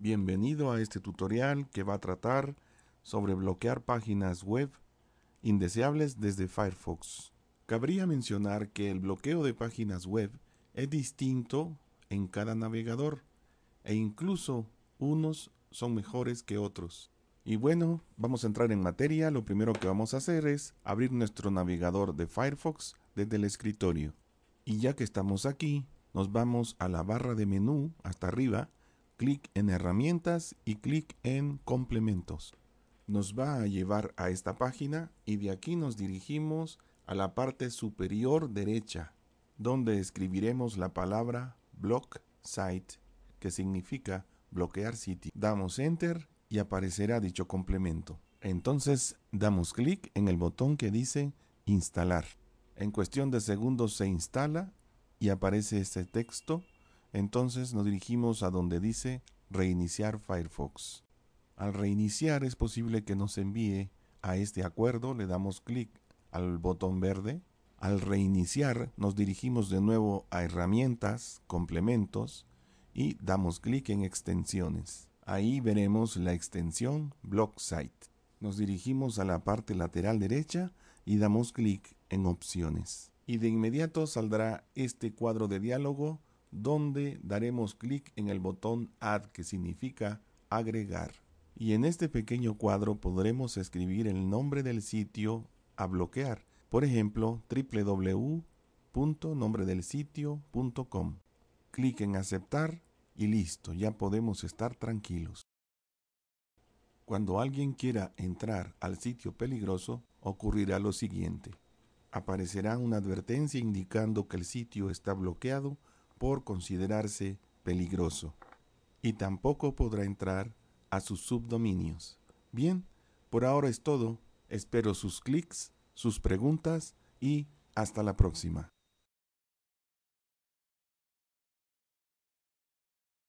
Bienvenido a este tutorial que va a tratar sobre bloquear páginas web indeseables desde Firefox. Cabría mencionar que el bloqueo de páginas web es distinto en cada navegador e incluso unos son mejores que otros. Y bueno, vamos a entrar en materia. Lo primero que vamos a hacer es abrir nuestro navegador de Firefox desde el escritorio. Y ya que estamos aquí, nos vamos a la barra de menú hasta arriba clic en herramientas y clic en complementos. Nos va a llevar a esta página y de aquí nos dirigimos a la parte superior derecha, donde escribiremos la palabra block site, que significa bloquear sitio. Damos enter y aparecerá dicho complemento. Entonces damos clic en el botón que dice instalar. En cuestión de segundos se instala y aparece este texto entonces nos dirigimos a donde dice reiniciar Firefox. Al reiniciar es posible que nos envíe a este acuerdo, le damos clic al botón verde. Al reiniciar nos dirigimos de nuevo a herramientas, complementos y damos clic en extensiones. Ahí veremos la extensión Block Site. Nos dirigimos a la parte lateral derecha y damos clic en opciones. Y de inmediato saldrá este cuadro de diálogo donde daremos clic en el botón Add que significa agregar. Y en este pequeño cuadro podremos escribir el nombre del sitio a bloquear, por ejemplo www.nombredelsitio.com. Clic en aceptar y listo, ya podemos estar tranquilos. Cuando alguien quiera entrar al sitio peligroso, ocurrirá lo siguiente. Aparecerá una advertencia indicando que el sitio está bloqueado por considerarse peligroso, y tampoco podrá entrar a sus subdominios. Bien, por ahora es todo, espero sus clics, sus preguntas y hasta la próxima.